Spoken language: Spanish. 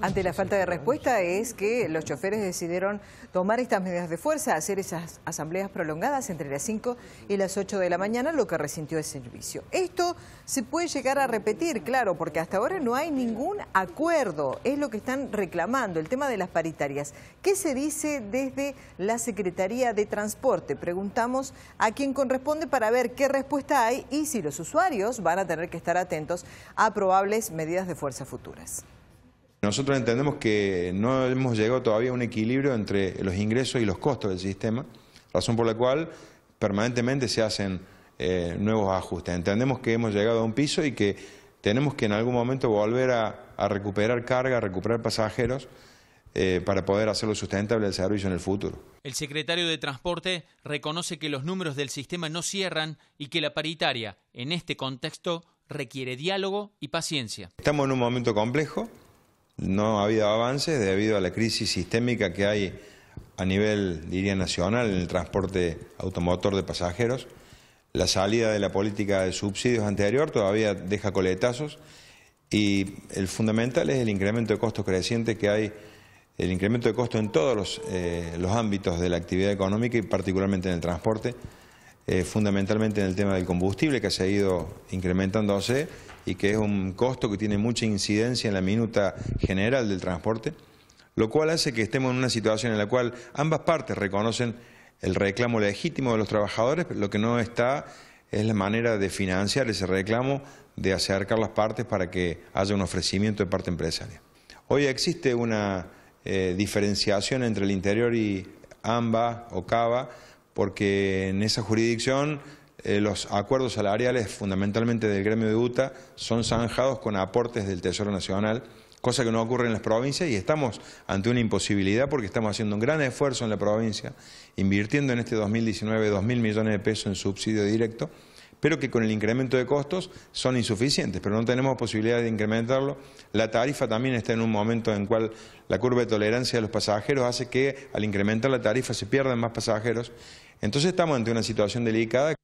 ante la falta de respuesta es que los choferes decidieron tomar estas medidas de fuerza, hacer esas asambleas prolongadas entre las 5 y las 8 de la mañana, lo que resintió el servicio. Esto se puede llegar a repetir, claro, porque hasta ahora no hay ningún acuerdo, es lo que están reclamando, el tema de las paritarias. ¿Qué se dice desde la Secretaría de Transporte? Preguntamos a quien corresponde para ver qué respuesta hay y si los usuarios van a tener que estar atentos a probables medidas de fuerza futuras. Nosotros entendemos que no hemos llegado todavía a un equilibrio entre los ingresos y los costos del sistema, razón por la cual permanentemente se hacen eh, nuevos ajustes. Entendemos que hemos llegado a un piso y que tenemos que en algún momento volver a, recuperar carga, recuperar pasajeros, eh, para poder hacerlo sustentable el servicio en el futuro. El secretario de Transporte reconoce que los números del sistema no cierran y que la paritaria, en este contexto, requiere diálogo y paciencia. Estamos en un momento complejo, no ha habido avances debido a la crisis sistémica que hay a nivel, diría, nacional en el transporte automotor de pasajeros. La salida de la política de subsidios anterior todavía deja coletazos y el fundamental es el incremento de costos creciente que hay, el incremento de costos en todos eh, los ámbitos de la actividad económica y particularmente en el transporte. Eh, fundamentalmente en el tema del combustible que se ha ido incrementándose y que es un costo que tiene mucha incidencia en la minuta general del transporte, lo cual hace que estemos en una situación en la cual ambas partes reconocen el reclamo legítimo de los trabajadores, lo que no está es la manera de financiar ese reclamo, de acercar las partes para que haya un ofrecimiento de parte empresaria. Hoy existe una eh, diferenciación entre el interior y AMBA o cava porque en esa jurisdicción eh, los acuerdos salariales, fundamentalmente del gremio de UTA, son zanjados con aportes del Tesoro Nacional, cosa que no ocurre en las provincias y estamos ante una imposibilidad porque estamos haciendo un gran esfuerzo en la provincia, invirtiendo en este 2019 2.000 millones de pesos en subsidio directo, pero que con el incremento de costos son insuficientes, pero no tenemos posibilidad de incrementarlo. La tarifa también está en un momento en el cual la curva de tolerancia de los pasajeros hace que al incrementar la tarifa se pierdan más pasajeros. Entonces estamos ante una situación delicada.